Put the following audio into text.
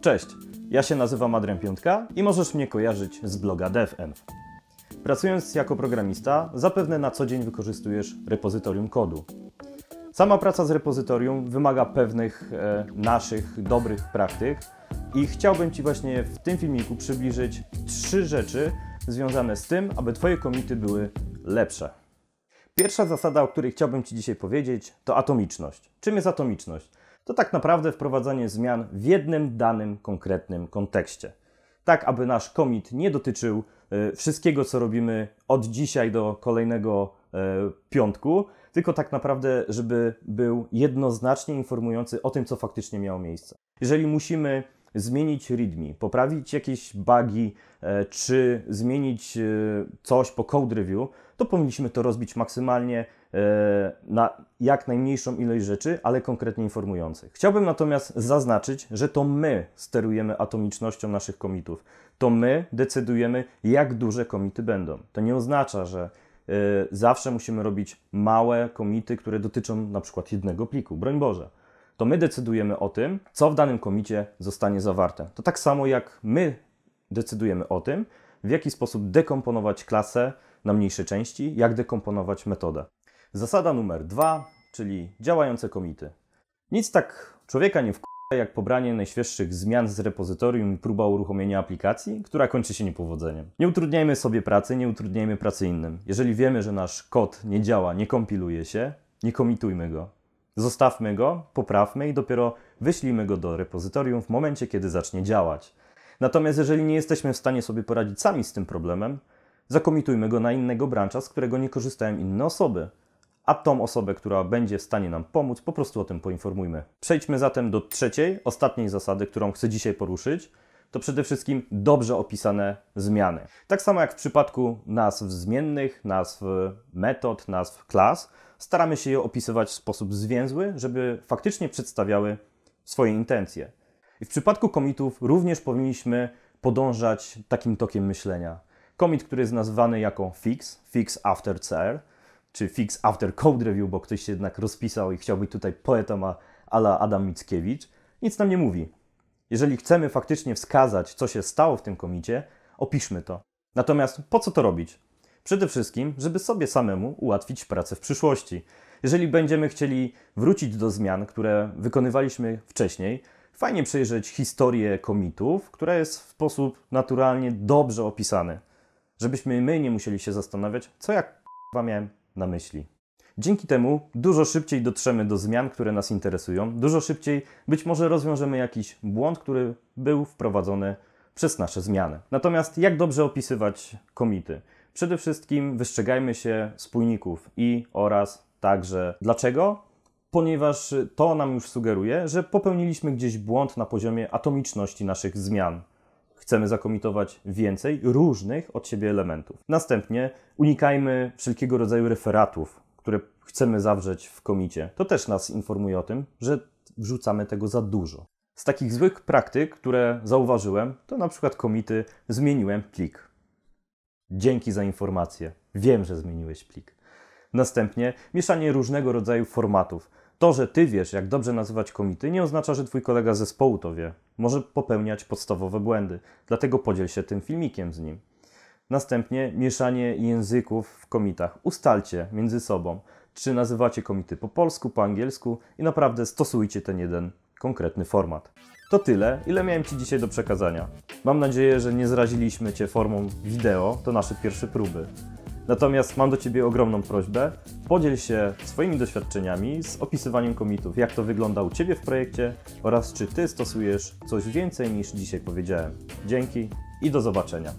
Cześć, ja się nazywam Adrian Piątka i możesz mnie kojarzyć z bloga DevEnv. Pracując jako programista, zapewne na co dzień wykorzystujesz repozytorium kodu. Sama praca z repozytorium wymaga pewnych e, naszych dobrych praktyk i chciałbym Ci właśnie w tym filmiku przybliżyć trzy rzeczy związane z tym, aby Twoje komity były lepsze. Pierwsza zasada, o której chciałbym Ci dzisiaj powiedzieć, to atomiczność. Czym jest atomiczność? To tak naprawdę wprowadzanie zmian w jednym danym konkretnym kontekście. Tak, aby nasz commit nie dotyczył e, wszystkiego, co robimy od dzisiaj do kolejnego e, piątku, tylko tak naprawdę, żeby był jednoznacznie informujący o tym, co faktycznie miało miejsce. Jeżeli musimy zmienić readme, poprawić jakieś bugi, e, czy zmienić coś po code review, to powinniśmy to rozbić maksymalnie e, na jak najmniejszą ilość rzeczy, ale konkretnie informujących. Chciałbym natomiast zaznaczyć, że to my sterujemy atomicznością naszych komitów. To my decydujemy, jak duże komity będą. To nie oznacza, że e, zawsze musimy robić małe komity, które dotyczą na przykład jednego pliku, broń Boże. To my decydujemy o tym, co w danym komicie zostanie zawarte. To tak samo jak my decydujemy o tym, w jaki sposób dekomponować klasę, na mniejsze części, jak dekomponować metodę. Zasada numer dwa, czyli działające komity. Nic tak człowieka nie wkurza jak pobranie najświeższych zmian z repozytorium i próba uruchomienia aplikacji, która kończy się niepowodzeniem. Nie utrudniajmy sobie pracy, nie utrudniajmy pracy innym. Jeżeli wiemy, że nasz kod nie działa, nie kompiluje się, nie komitujmy go. Zostawmy go, poprawmy i dopiero wyślijmy go do repozytorium w momencie, kiedy zacznie działać. Natomiast jeżeli nie jesteśmy w stanie sobie poradzić sami z tym problemem, zakomitujmy go na innego brancha, z którego nie korzystają inne osoby. A tą osobę, która będzie w stanie nam pomóc, po prostu o tym poinformujmy. Przejdźmy zatem do trzeciej, ostatniej zasady, którą chcę dzisiaj poruszyć. To przede wszystkim dobrze opisane zmiany. Tak samo jak w przypadku nazw zmiennych, nazw metod, nazw klas, staramy się je opisywać w sposób zwięzły, żeby faktycznie przedstawiały swoje intencje. I w przypadku komitów również powinniśmy podążać takim tokiem myślenia. Commit, który jest nazwany jako fix, fix after CR, czy fix after code review, bo ktoś się jednak rozpisał i chciałby tutaj tutaj poetą ala Adam Mickiewicz, nic nam nie mówi. Jeżeli chcemy faktycznie wskazać, co się stało w tym komicie, opiszmy to. Natomiast po co to robić? Przede wszystkim, żeby sobie samemu ułatwić pracę w przyszłości. Jeżeli będziemy chcieli wrócić do zmian, które wykonywaliśmy wcześniej, fajnie przejrzeć historię komitów, która jest w sposób naturalnie dobrze opisany żebyśmy my nie musieli się zastanawiać, co ja k***wa miałem na myśli. Dzięki temu dużo szybciej dotrzemy do zmian, które nas interesują, dużo szybciej być może rozwiążemy jakiś błąd, który był wprowadzony przez nasze zmiany. Natomiast jak dobrze opisywać komity? Przede wszystkim wystrzegajmy się spójników i oraz także. Dlaczego? Ponieważ to nam już sugeruje, że popełniliśmy gdzieś błąd na poziomie atomiczności naszych zmian chcemy zakomitować więcej różnych od siebie elementów. Następnie unikajmy wszelkiego rodzaju referatów, które chcemy zawrzeć w komicie. To też nas informuje o tym, że wrzucamy tego za dużo. Z takich złych praktyk, które zauważyłem, to na przykład komity zmieniłem plik. Dzięki za informację. Wiem, że zmieniłeś plik. Następnie mieszanie różnego rodzaju formatów to, że ty wiesz, jak dobrze nazywać komity, nie oznacza, że twój kolega z zespołu to wie. Może popełniać podstawowe błędy, dlatego podziel się tym filmikiem z nim. Następnie mieszanie języków w komitach. Ustalcie między sobą, czy nazywacie komity po polsku, po angielsku i naprawdę stosujcie ten jeden konkretny format. To tyle, ile miałem Ci dzisiaj do przekazania. Mam nadzieję, że nie zraziliśmy Cię formą wideo, to nasze pierwsze próby. Natomiast mam do Ciebie ogromną prośbę. Podziel się swoimi doświadczeniami z opisywaniem komitów, jak to wygląda u Ciebie w projekcie oraz czy Ty stosujesz coś więcej niż dzisiaj powiedziałem. Dzięki i do zobaczenia.